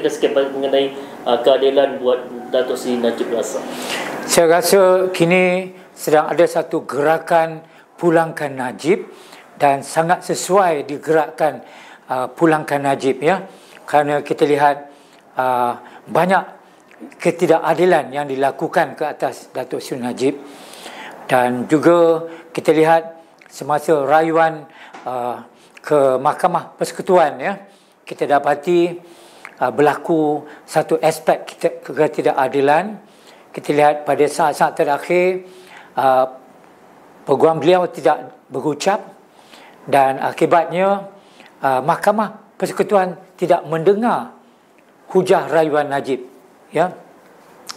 ceritakan sikit mengenai uh, keadilan buat Datuk Sri Najib Razak. Saya rasa kini sedang ada satu gerakan pulangkan Najib dan sangat sesuai digerakkan uh, pulangkan Najib ya kerana kita lihat uh, banyak ketidakadilan yang dilakukan ke atas Datuk Seri Najib dan juga kita lihat semasa rayuan uh, ke Mahkamah Persekutuan ya kita dapati Uh, berlaku satu aspek ketidakadilan. Kita lihat pada saat-saat terakhir, uh, peguam beliau tidak berucap dan akibatnya uh, mahkamah persekutuan tidak mendengar hujah rayuan Najib. Ya?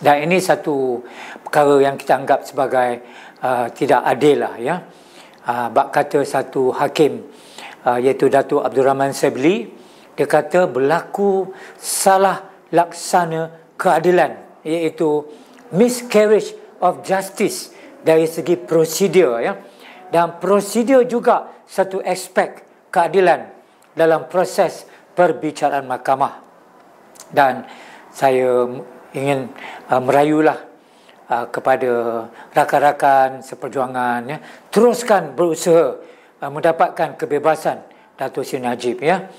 Dan ini satu perkara yang kita anggap sebagai uh, tidak adil lah ya. Uh, bak kata satu hakim uh, iaitu Datuk Abdul Rahman Sebli dia kata berlaku salah laksana keadilan iaitu miscarriage of justice dari segi prosedur ya. Dan prosedur juga satu aspek keadilan dalam proses perbicaraan mahkamah. Dan saya ingin uh, merayulah uh, kepada rakan-rakan seperjuangan ya teruskan berusaha uh, mendapatkan kebebasan Datuk Sri Najib ya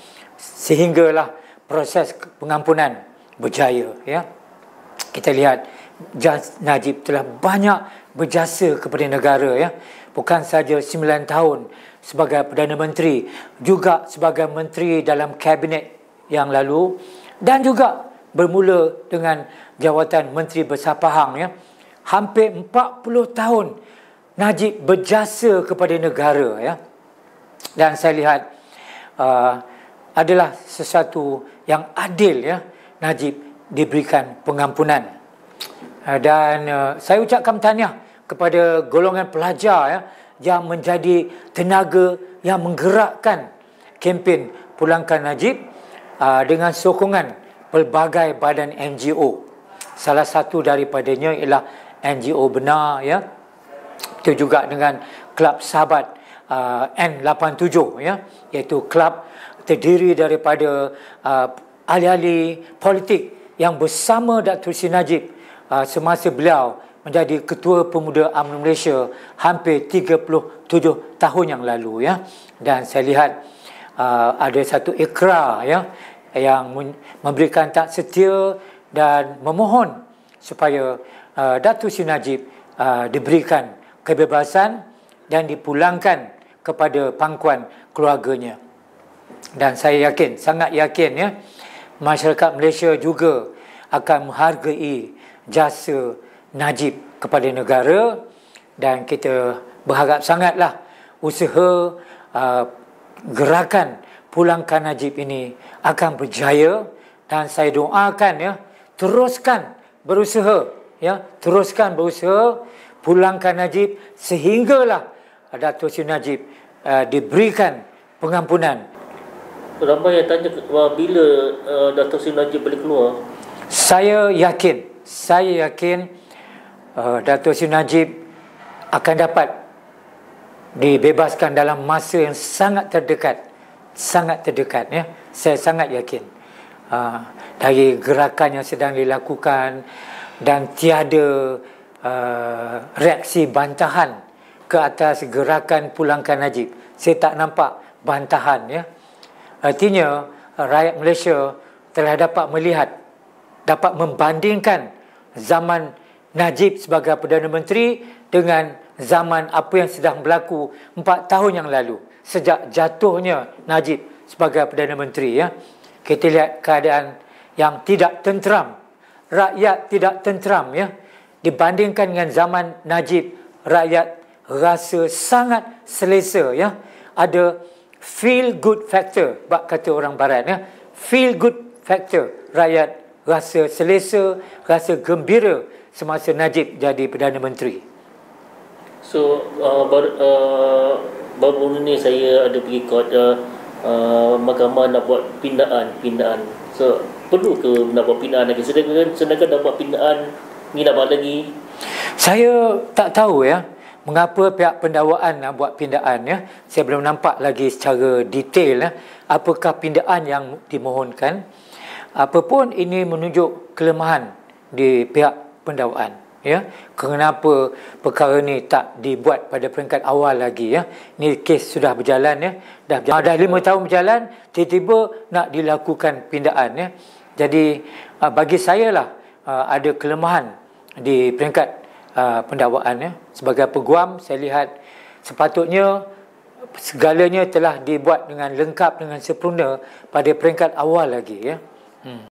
sehinggalah proses pengampunan berjaya ya kita lihat Najib telah banyak berjasa kepada negara ya bukan saja 9 tahun sebagai perdana menteri juga sebagai menteri dalam kabinet yang lalu dan juga bermula dengan jawatan menteri besar Pahang ya hampir 40 tahun Najib berjasa kepada negara ya dan saya lihat uh, adalah sesuatu yang adil ya Najib diberikan pengampunan ah, dan ah, saya ucapkan tanya kepada golongan pelajar ya yang menjadi tenaga yang menggerakkan kempen pulangkan Najib ah, dengan sokongan pelbagai badan NGO salah satu daripadanya ialah NGO benar ya itu juga dengan kelab sahabat uh, N87 ya iaitu kelab terdiri daripada uh, ahli-ahli politik yang bersama Dr. Sri Najib uh, semasa beliau menjadi ketua pemuda UMNO Malaysia hampir 37 tahun yang lalu ya dan saya lihat uh, ada satu ikra ya yang memberikan tak setia dan memohon supaya uh, Datuk Sri Najib uh, diberikan kebebasan dan dipulangkan kepada pangkuan keluarganya. Dan saya yakin, sangat yakin ya, masyarakat Malaysia juga akan menghargai jasa Najib kepada negara dan kita berharap sangatlah usaha uh, gerakan pulangkan Najib ini akan berjaya dan saya doakan ya teruskan berusaha ya teruskan berusaha pulangkan Najib sehinggalah Dato' Sri Najib uh, diberikan pengampunan. Ramai yang tanya uh, bila uh, eh, Dato' Sri Najib boleh keluar? Saya yakin, saya yakin uh, eh, Dato' Sri Najib akan dapat dibebaskan dalam masa yang sangat terdekat. Sangat terdekat, ya. Saya sangat yakin. Uh, dari gerakan yang sedang dilakukan dan tiada uh, reaksi bantahan ke atas gerakan pulangkan Najib. Saya tak nampak bantahan ya. Artinya eh, rakyat Malaysia telah dapat melihat dapat membandingkan zaman Najib sebagai Perdana Menteri dengan zaman apa yang sedang berlaku 4 tahun yang lalu sejak jatuhnya Najib sebagai Perdana Menteri ya. Kita lihat keadaan yang tidak tenteram. Rakyat tidak tenteram ya. Dibandingkan dengan zaman Najib, rakyat rasa sangat selesa ya ada feel good factor bak kata orang barat ya feel good factor rakyat rasa selesa rasa gembira semasa Najib jadi perdana menteri so uh, bar, uh, baru-baru ni saya ada pergi kod uh, uh, mahkamah nak buat pindaan pindaan so perlu ke nak buat pindaan lagi sedangkan sedangkan dah buat pindaan ni dah lagi saya tak tahu ya mengapa pihak pendawaan nak buat pindaan ya saya belum nampak lagi secara detail ya apakah pindaan yang dimohonkan apapun ini menunjuk kelemahan di pihak pendawaan ya kenapa perkara ni tak dibuat pada peringkat awal lagi ya ni kes sudah berjalan ya dah berjalan, dah 5 tahun berjalan tiba-tiba nak dilakukan pindaan ya jadi ah, bagi saya lah ah, ada kelemahan di peringkat uh, pendakwaan ya. Sebagai peguam saya lihat sepatutnya segalanya telah dibuat dengan lengkap dengan sempurna pada peringkat awal lagi ya. Hmm.